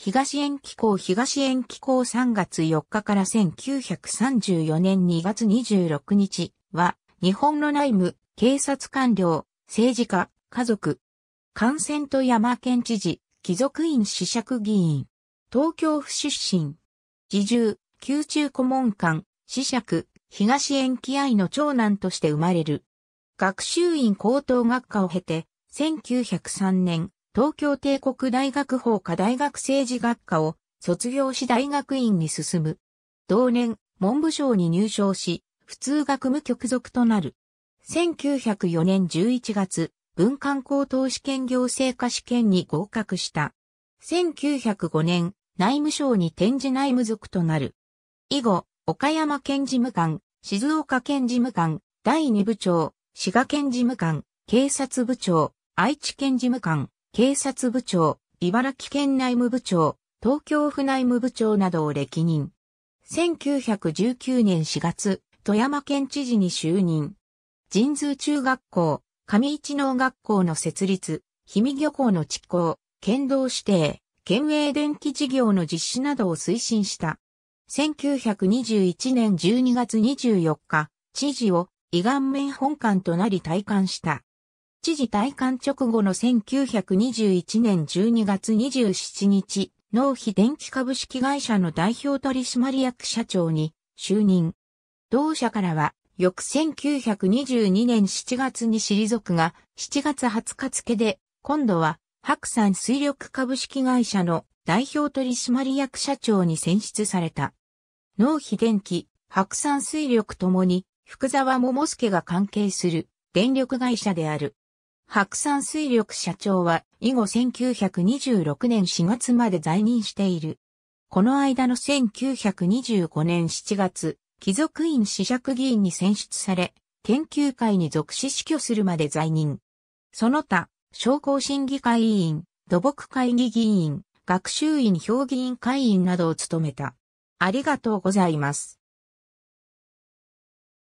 東園機構東園機構3月4日から1934年2月26日は、日本の内務、警察官僚、政治家、家族、感染と山県知事、貴族院子爵議員、東京府出身、自重、宮中顧問官、子爵、東園機愛の長男として生まれる。学習院高等学科を経て、1903年、東京帝国大学法科大学政治学科を卒業し大学院に進む。同年、文部省に入省し、普通学務局属となる。1904年11月、文官高等試験行政科試験に合格した。1905年、内務省に展示内務属となる。以後、岡山県事務官、静岡県事務官、第二部長、滋賀県事務官、警察部長、愛知県事務官、警察部長、茨城県内務部長、東京府内務部長などを歴任。1919年4月、富山県知事に就任。神通中学校、上市農学校の設立、氷見漁港の築港、県道指定、県営電気事業の実施などを推進した。1921年12月24日、知事を、伊顔面本館となり退官した。知事退官直後の1921年12月27日、納費電気株式会社の代表取締役社長に就任。同社からは、翌1922年7月に退くが、7月20日付で、今度は、白山水力株式会社の代表取締役社長に選出された。納費電気、白山水力ともに、福沢桃介が関係する電力会社である。白山水力社長は以後1926年4月まで在任している。この間の1925年7月、貴族院子爵議員に選出され、研究会に属し死去するまで在任。その他、商工審議会委員、土木会議議員、学習院評議員会員などを務めた。ありがとうございます。